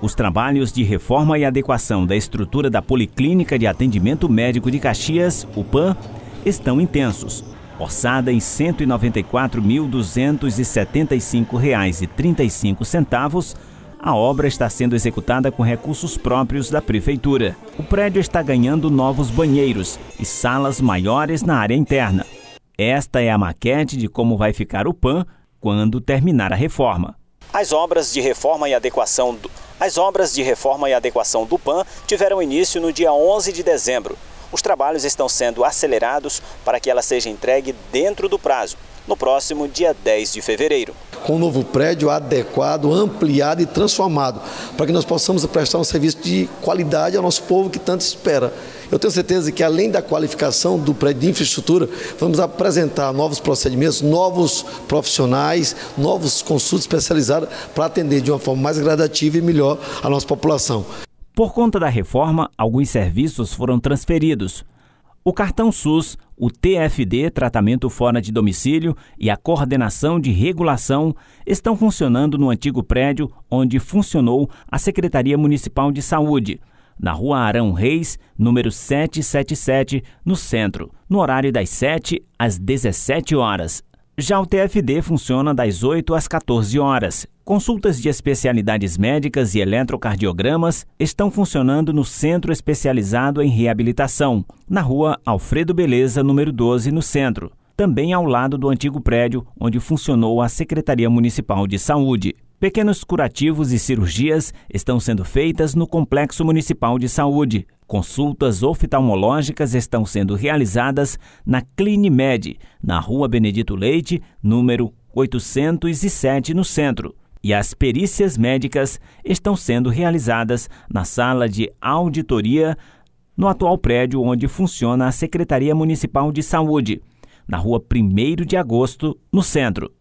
Os trabalhos de reforma e adequação da estrutura da Policlínica de Atendimento Médico de Caxias, o Pan, estão intensos. Orçada em R$ 194.275,35, a obra está sendo executada com recursos próprios da prefeitura. O prédio está ganhando novos banheiros e salas maiores na área interna. Esta é a maquete de como vai ficar o PAN quando terminar a reforma. As obras de reforma e adequação do as obras de reforma e adequação do PAN tiveram início no dia 11 de dezembro. Os trabalhos estão sendo acelerados para que ela seja entregue dentro do prazo, no próximo dia 10 de fevereiro com um novo prédio adequado, ampliado e transformado, para que nós possamos prestar um serviço de qualidade ao nosso povo que tanto espera. Eu tenho certeza que, além da qualificação do prédio de infraestrutura, vamos apresentar novos procedimentos, novos profissionais, novos consultos especializados para atender de uma forma mais gradativa e melhor a nossa população. Por conta da reforma, alguns serviços foram transferidos. O cartão SUS, o TFD, tratamento fora de domicílio, e a coordenação de regulação estão funcionando no antigo prédio onde funcionou a Secretaria Municipal de Saúde, na Rua Arão Reis, número 777, no centro, no horário das 7 às 17 horas. Já o TFD funciona das 8 às 14 horas. Consultas de especialidades médicas e eletrocardiogramas estão funcionando no Centro Especializado em Reabilitação, na rua Alfredo Beleza, número 12, no centro, também ao lado do antigo prédio onde funcionou a Secretaria Municipal de Saúde. Pequenos curativos e cirurgias estão sendo feitas no Complexo Municipal de Saúde. Consultas oftalmológicas estão sendo realizadas na Clinimed, na Rua Benedito Leite, número 807, no centro. E as perícias médicas estão sendo realizadas na sala de auditoria no atual prédio onde funciona a Secretaria Municipal de Saúde, na rua 1 de Agosto, no centro.